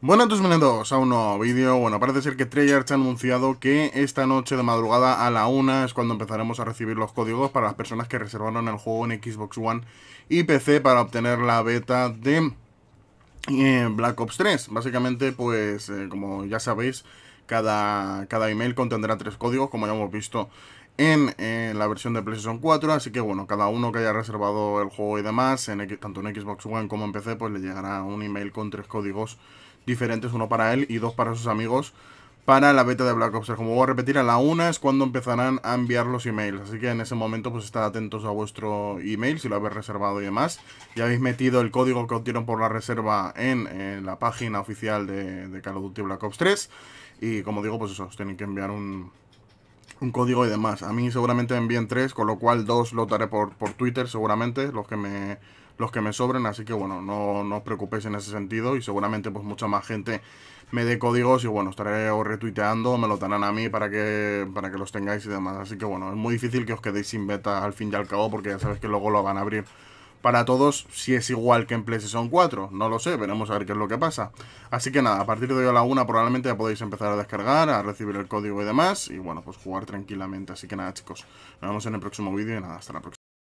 Bueno, entonces bienvenidos a un nuevo vídeo. Bueno, parece ser que Treyarch ha anunciado que esta noche de madrugada a la una es cuando empezaremos a recibir los códigos para las personas que reservaron el juego en Xbox One y PC para obtener la beta de eh, Black Ops 3. Básicamente, pues, eh, como ya sabéis, cada, cada email contendrá tres códigos, como ya hemos visto en eh, la versión de PlayStation 4, así que bueno, cada uno que haya reservado el juego y demás, en, tanto en Xbox One como en PC, pues le llegará un email con tres códigos diferentes, uno para él y dos para sus amigos, para la beta de Black Ops. Como voy a repetir, a la una es cuando empezarán a enviar los emails. Así que en ese momento, pues estad atentos a vuestro email si lo habéis reservado y demás. Ya habéis metido el código que obtieron por la reserva en, la página oficial de, de Call of Duty Black Ops 3. Y como digo, pues eso, os tienen que enviar un, un código y demás. A mí seguramente me envíen tres, con lo cual dos lo daré por, por Twitter seguramente, los que me los que me sobren, así que bueno, no, no os preocupéis en ese sentido y seguramente pues mucha más gente me dé códigos y bueno, estaré o retuiteando, me lo darán a mí para que, para que los tengáis y demás, así que bueno, es muy difícil que os quedéis sin beta al fin y al cabo porque ya sabéis que luego lo van a abrir para todos si es igual que en PlayStation 4. No lo sé, veremos a ver qué es lo que pasa. Así que nada, a partir de hoy a la una probablemente ya podéis empezar a descargar, a recibir el código y demás. Y bueno, pues jugar tranquilamente. Así que nada, chicos, nos vemos en el próximo vídeo y nada, hasta la próxima.